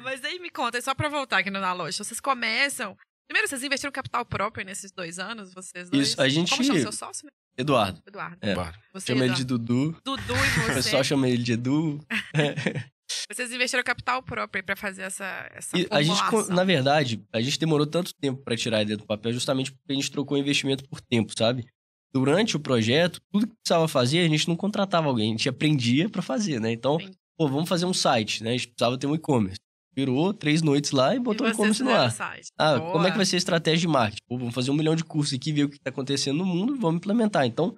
mas aí me conta, só pra voltar aqui na loja. Vocês começam. Primeiro, vocês investiram capital próprio nesses dois anos, vocês dois? Isso, a gente. Como chama seu sócio? Eduardo. Eduardo. É. Você, chama ele de Dudu. Dudu e você. O pessoal chama ele de Edu. Vocês investiram capital próprio para fazer essa, essa a gente Na verdade, a gente demorou tanto tempo para tirar a ideia do papel justamente porque a gente trocou o investimento por tempo, sabe? Durante o projeto, tudo que precisava fazer, a gente não contratava alguém, a gente aprendia para fazer, né? Então, Sim. pô, vamos fazer um site, né? A gente precisava ter um e-commerce. Virou três noites lá e botou e o e-commerce no ar. Ah, Boa. como é que vai ser a estratégia de marketing? Pô, tipo, vamos fazer um milhão de cursos aqui, ver o que está acontecendo no mundo e vamos implementar. Então,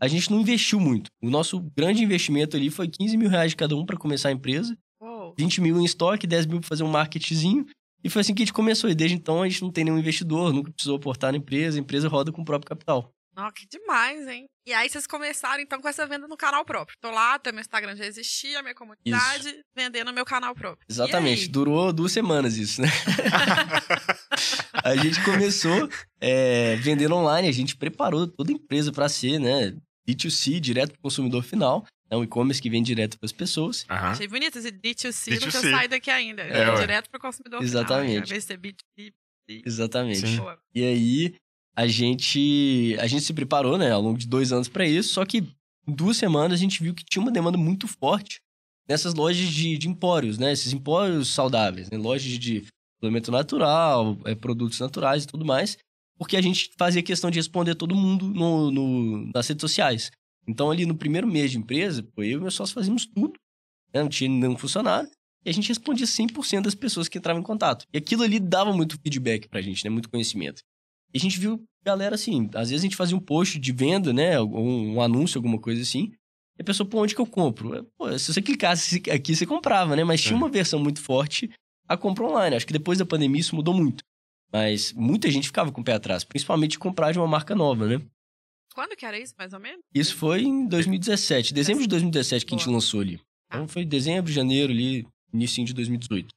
a gente não investiu muito. O nosso grande investimento ali foi 15 mil reais de cada um para começar a empresa, Uou. 20 mil em estoque, 10 mil para fazer um marketzinho. E foi assim que a gente começou. E desde então a gente não tem nenhum investidor, nunca precisou aportar na empresa, a empresa roda com o próprio capital. Ó, que demais, hein? E aí vocês começaram, então, com essa venda no canal próprio. Tô lá, até meu Instagram já existia, minha comunidade, isso. vendendo meu canal próprio. Exatamente. Durou duas semanas isso, né? a gente começou é, vendendo online, a gente preparou toda a empresa para ser, né? D2C, direto pro consumidor final. É um e-commerce que vem direto para as pessoas. Uhum. Achei bonito esse D2C, D2C. não tinha saído daqui ainda. É, é direto para o consumidor né? Exatamente. final. Exatamente. Exatamente. E aí, a gente, a gente se preparou, né, ao longo de dois anos para isso, só que em duas semanas a gente viu que tinha uma demanda muito forte nessas lojas de, de empórios, né, esses empórios saudáveis, né, lojas de suplemento natural, é, produtos naturais e tudo mais, porque a gente fazia questão de responder todo mundo no, no, nas redes sociais. Então, ali no primeiro mês de empresa, pô, eu e meus sócios fazíamos tudo, né, não tinha nenhum funcionário, e a gente respondia 100% das pessoas que entravam em contato. E aquilo ali dava muito feedback pra gente, né? Muito conhecimento. E a gente viu galera assim, às vezes a gente fazia um post de venda, né? Um, um anúncio, alguma coisa assim. E a pessoa, pô, onde que eu compro? É, pô, se você clicasse aqui, você comprava, né? Mas tinha é. uma versão muito forte a compra online. Acho que depois da pandemia isso mudou muito. Mas muita gente ficava com o pé atrás, principalmente de comprar de uma marca nova, né? Quando que era isso, mais ou menos? Isso foi em 2017, dezembro de 2017 que a gente lançou ali. Então tá. foi dezembro, janeiro ali, início de 2018.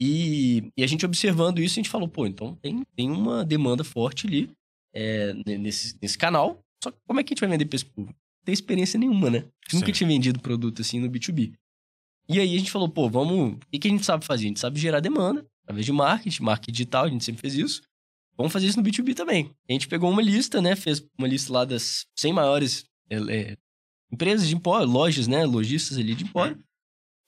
E, e, a gente observando isso, a gente falou, pô, então tem, tem uma demanda forte ali é, nesse, nesse canal. Só que como é que a gente vai vender para esse público? Não tem experiência nenhuma, né? A gente nunca tinha vendido produto assim no B2B. E aí a gente falou, pô, vamos. O que, que a gente sabe fazer? A gente sabe gerar demanda, através de marketing, marketing digital, a gente sempre fez isso. Vamos fazer isso no B2B também. A gente pegou uma lista, né? Fez uma lista lá das 100 maiores é, é, empresas de empório, lojas, né? Lojistas ali de empório. É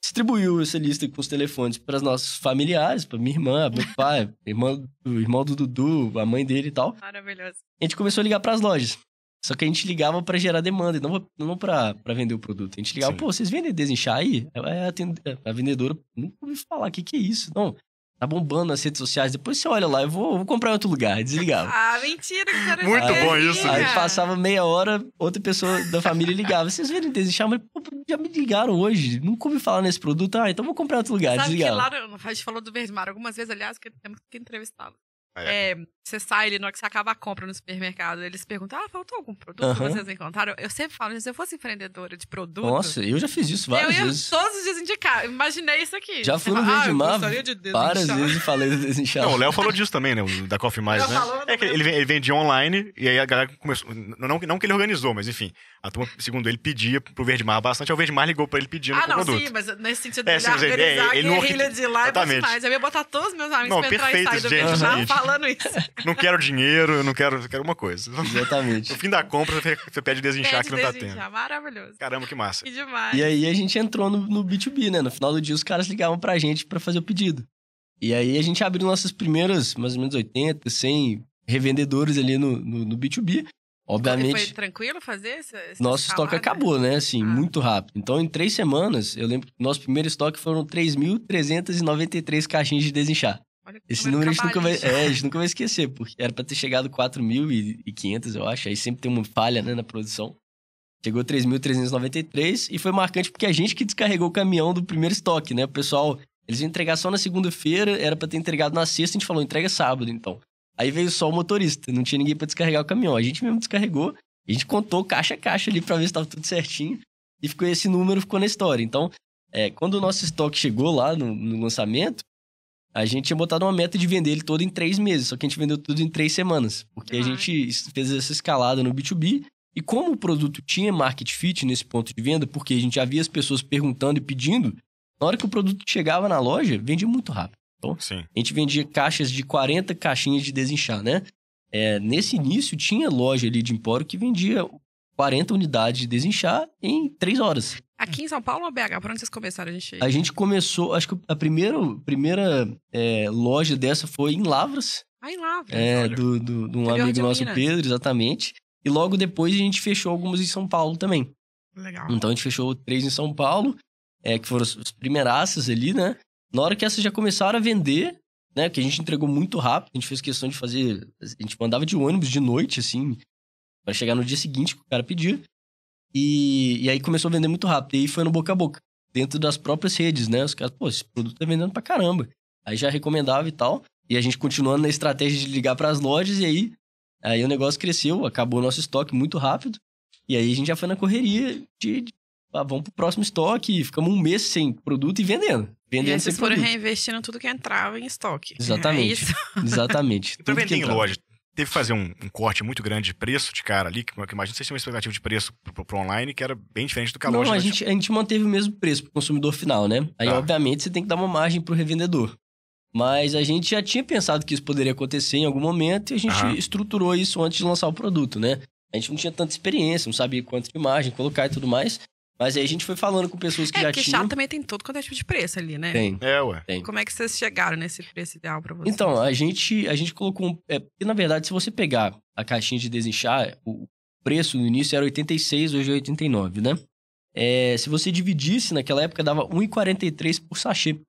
distribuiu essa lista com os telefones para os nossos familiares, para minha irmã, meu pai, irmã, o irmão do Dudu, a mãe dele e tal. Maravilhoso. A gente começou a ligar para as lojas. Só que a gente ligava para gerar demanda, não, não para vender o produto. A gente ligava, Sim. pô, vocês vendem desinchar é, aí? A, a, a vendedora nunca ouviu falar, o que, que é isso? Não, Tá bombando nas redes sociais. Depois você olha lá, eu vou, vou comprar em outro lugar. Desligava. ah, mentira, que cara. Muito aí, bom é isso. Aí passava meia hora, outra pessoa da família ligava. Vocês viram desinchar, mas já me ligaram hoje. Nunca ouvi falar nesse produto. Ah, então vou comprar em outro lugar. Sabe desligava. Que lá, a gente falou do Verde Mar algumas vezes, aliás, que temos que entrevistá-lo. É. É, você sai ali, na hora que você acaba a compra no supermercado, eles perguntam: ah, faltou algum produto que vocês encontraram? Eu sempre falo, se eu fosse empreendedora de produto. Nossa, eu já fiz isso várias eu vezes. Eu ia todos os dias indicar, imaginei isso aqui. Já fui no Vendimar ah, de várias vezes e falei desinchar. Não, o Léo falou disso também, né? Da Coffee Mais, né? né? é que ele, ele vendia online e aí a galera começou. Não, não que ele organizou, mas enfim. A turma, segundo ele, pedia pro Verdemar bastante. o o Verdemar ligou pra ele pedindo ah, não, produto. sim, mas nesse sentido é, de sim, organizar é, ele, ele não... de lá e mais. Eu ia botar todos os meus amigos não, pra entrar e sair do falando falando isso. Não quero dinheiro, eu não quero, eu quero uma coisa. Exatamente. No fim da compra, você pede desinchar pede que não tá tendo. Maravilhoso. Caramba, que massa. Que demais. E aí a gente entrou no, no B2B, né? No final do dia, os caras ligavam pra gente pra fazer o pedido. E aí a gente abriu nossas primeiras, mais ou menos 80, 100 revendedores ali no, no, no B2B. Obviamente. E foi tranquilo fazer essa, Nosso estoque acabou, né? Assim, ah. muito rápido. Então, em três semanas, eu lembro que nosso primeiro estoque foram 3.393 caixinhas de desinchar. Olha Esse é número a gente, nunca vai, é, a gente nunca vai esquecer, porque era para ter chegado 4.500, eu acho. Aí sempre tem uma falha né, na produção. Chegou 3.393 e foi marcante porque a gente que descarregou o caminhão do primeiro estoque, né? O pessoal, eles iam entregar só na segunda-feira, era para ter entregado na sexta, a gente falou, entrega sábado, então. Aí veio só o motorista, não tinha ninguém para descarregar o caminhão. A gente mesmo descarregou, a gente contou caixa a caixa ali para ver se estava tudo certinho e ficou esse número ficou na história. Então, é, quando o nosso estoque chegou lá no, no lançamento, a gente tinha botado uma meta de vender ele todo em três meses, só que a gente vendeu tudo em três semanas. Porque a uhum. gente fez essa escalada no B2B. E como o produto tinha market fit nesse ponto de venda, porque a gente já via as pessoas perguntando e pedindo, na hora que o produto chegava na loja, vendia muito rápido. Então, Sim. a gente vendia caixas de 40 caixinhas de desinchar, né? É, nesse início, tinha loja ali de empório que vendia 40 unidades de desinchar em 3 horas. Aqui em São Paulo ou BH? Por onde vocês começaram a gente? A gente começou, acho que a primeira, primeira é, loja dessa foi em Lavras. Ah, em Lavras. É, do, do, de um Interior amigo de nosso, Minas. Pedro, exatamente. E logo depois a gente fechou algumas em São Paulo também. Legal. Então a gente fechou três em São Paulo, é, que foram as primeiraças ali, né? Na hora que essas já começaram a vender, né? Que a gente entregou muito rápido, a gente fez questão de fazer. A gente mandava de ônibus de noite, assim, Vai chegar no dia seguinte que o cara pedir. E, e aí começou a vender muito rápido. E aí foi no boca a boca. Dentro das próprias redes, né? Os caras, pô, esse produto tá vendendo pra caramba. Aí já recomendava e tal. E a gente continuando na estratégia de ligar para as lojas. E aí, aí o negócio cresceu, acabou o nosso estoque muito rápido. E aí a gente já foi na correria de, de ah, vamos pro próximo estoque. Ficamos um mês sem produto e vendendo. Vendendo e aí vocês foram produto. reinvestindo tudo que entrava em estoque. Exatamente. É exatamente. tudo também tem loja teve que fazer um, um, corte muito grande de preço de cara ali, que, que imagino que vocês tinham uma expectativa de preço para online que era bem diferente do que a loja. Não, a gente, a gente manteve o mesmo preço para o consumidor final, né? Aí, tá. obviamente, você tem que dar uma margem para o revendedor. Mas a gente já tinha pensado que isso poderia acontecer em algum momento e a gente estruturou isso antes de lançar o produto, né? A gente não tinha tanta experiência, não sabia quanto de margem colocar e tudo mais. Mas aí a gente foi falando com pessoas que é, já tinham. É, chá também tem todo quanto é tipo de preço ali, né? Tem. É, ué. Tem. Como é que vocês chegaram nesse preço ideal pra vocês? Então, a gente, a gente colocou... Um, é, porque, na verdade, se você pegar a caixinha de desinchar, o preço no início era 86, hoje é 89, né? É, se você dividisse, naquela época dava 1,43 por sachê.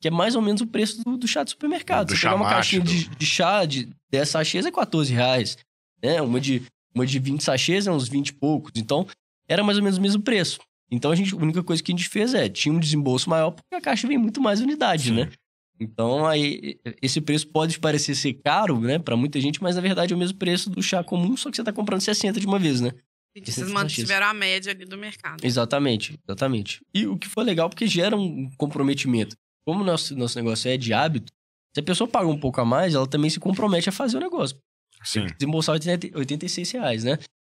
Que é mais ou menos o preço do, do chá do supermercado. Do você pegar uma caixinha de, de, chá de 10 sachês é 14 reais. Né? Uma, de, uma de 20 sachês é uns 20 e poucos. Então, era mais ou menos o mesmo preço. Então a, gente, a única coisa que a gente fez é, tinha um desembolso maior, porque a caixa vem muito mais unidade, né? Sim. né? Então aí esse preço pode parecer ser caro, né, para muita gente, mas na verdade é o mesmo preço do chá comum, só que você tá comprando 60 de uma vez, né? E que vocês mantiveram a média ali do mercado. Exatamente, exatamente. E o que foi legal porque gera um comprometimento. Como o nosso, nosso negócio é de hábito, se a pessoa paga um pouco a mais, ela também se compromete a fazer o negócio. Sim. Desembolsar 86 reais, né?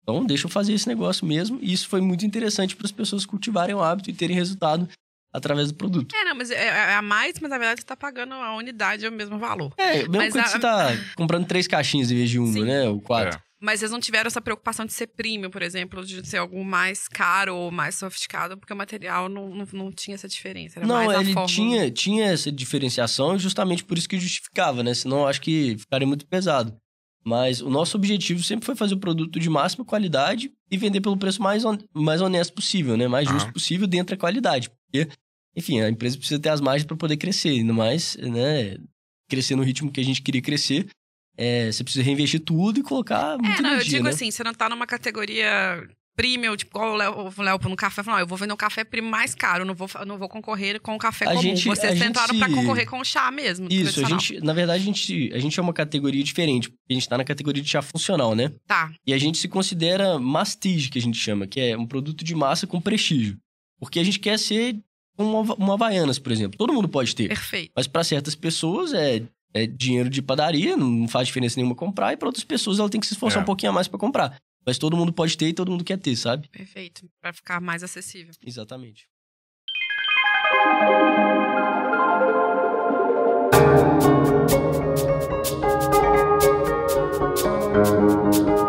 Então, deixa eu fazer esse negócio mesmo. E isso foi muito interessante para as pessoas cultivarem o hábito e terem resultado através do produto. É, não, mas é, é, é a mais, mas na verdade você tá pagando a unidade é o mesmo valor. É, mesmo mas quando a... você tá comprando três caixinhas em vez de uma, Sim. né? Ou quatro. É. Mas vocês não tiveram essa preocupação de ser premium, por exemplo, de ser algo mais caro ou mais sofisticado, porque o material não, não, não tinha essa diferença. não, ele tinha, tinha essa diferenciação e justamente por isso que justificava, né? Senão eu acho que ficaria muito pesado. Mas o nosso objetivo sempre foi fazer o produto de máxima qualidade e vender pelo preço mais, on... mais honesto possível, né? Mais justo uhum. possível dentro da qualidade. Porque, enfim, a empresa precisa ter as margens para poder crescer. Ainda mais, né? Crescer no ritmo que a gente queria crescer. É, você precisa reinvestir tudo e colocar é, muito É, não, energia, eu digo né? assim, você não tá numa categoria prêmio, tipo, igual o Léo, Léo no café, falou, eu vou vender um café primo mais caro, não vou, não vou concorrer com o café a comum. Gente, Vocês tentaram gente... para concorrer com o chá mesmo. Isso, a gente, na verdade, a gente, a gente é uma categoria diferente, a gente tá na categoria de chá funcional, né? Tá. E a gente se considera mastige, que a gente chama, que é um produto de massa com prestígio. Porque a gente quer ser uma, uma Havaianas, por exemplo. Todo mundo pode ter. Perfeito. Mas para certas pessoas é é dinheiro de padaria, não faz diferença nenhuma comprar, e para outras pessoas ela tem que se esforçar é. um pouquinho a mais para comprar. Mas todo mundo pode ter e todo mundo quer ter, sabe? Perfeito. Para ficar mais acessível. Exatamente. Música